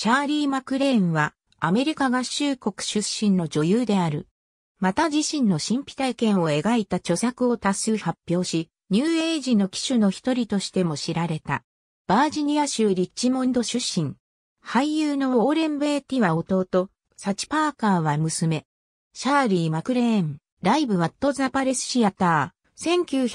シャーリー・マクレーンはアメリカ合衆国出身の女優である。また自身の神秘体験を描いた著作を多数発表し、ニューエイジの機種の一人としても知られた。バージニア州リッチモンド出身。俳優のウォーレン・ベイティは弟、サチ・パーカーは娘。シャーリー・マクレーン、ライブ・ワット・ザ・パレス・シアター、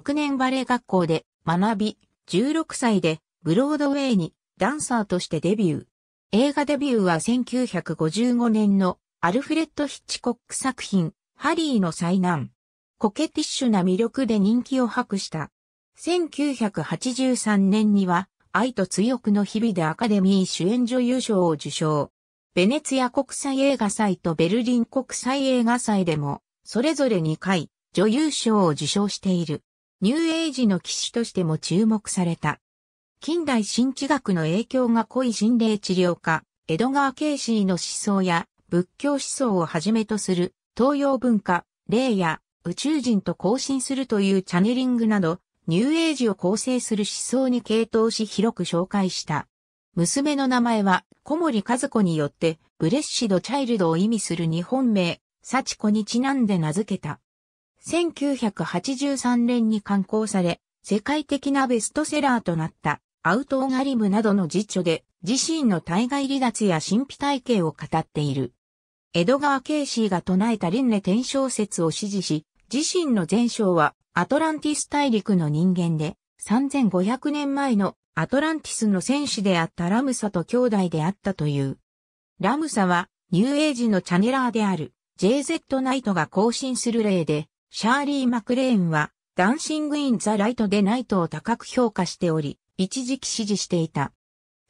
1976年バレエ学校で学び、16歳でブロードウェイにダンサーとしてデビュー。映画デビューは1955年のアルフレッド・ヒッチコック作品、ハリーの災難。コケティッシュな魅力で人気を博した。1983年には、愛と強くの日々でアカデミー主演女優賞を受賞。ベネツィア国際映画祭とベルリン国際映画祭でも、それぞれ2回、女優賞を受賞している。ニューエイジの騎士としても注目された。近代新知学の影響が濃い心霊治療家、江戸川慶ケイシーの思想や仏教思想をはじめとする東洋文化、霊や宇宙人と交信するというチャネリングなど、ニューエイジを構成する思想に傾倒し広く紹介した。娘の名前は小森和子によってブレッシド・チャイルドを意味する日本名、幸子にちなんで名付けた。1983年に刊行され、世界的なベストセラーとなったアウトオガリムなどの辞書で自身の対外離脱や神秘体系を語っている。エドガー・ケイシーが唱えた輪廻転生説を支持し、自身の前哨はアトランティス大陸の人間で、3500年前のアトランティスの戦士であったラムサと兄弟であったという。ラムサはニューエイジのチャネラーである JZ ナイトが更新する例で、シャーリー・マクレーンはダンシング・イン・ザ・ライトでナイトを高く評価しており、一時期支持していた。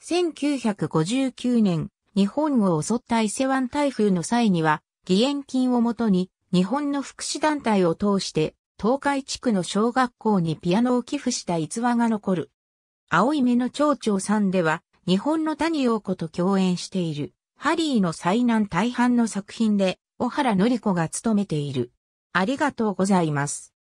1959年、日本を襲った伊勢湾台風の際には、義援金をもとに、日本の福祉団体を通して、東海地区の小学校にピアノを寄付した逸話が残る。青い目の蝶々さんでは、日本の谷陽子と共演している、ハリーの災難大半の作品で、小原のり子が務めている。ありがとうございます。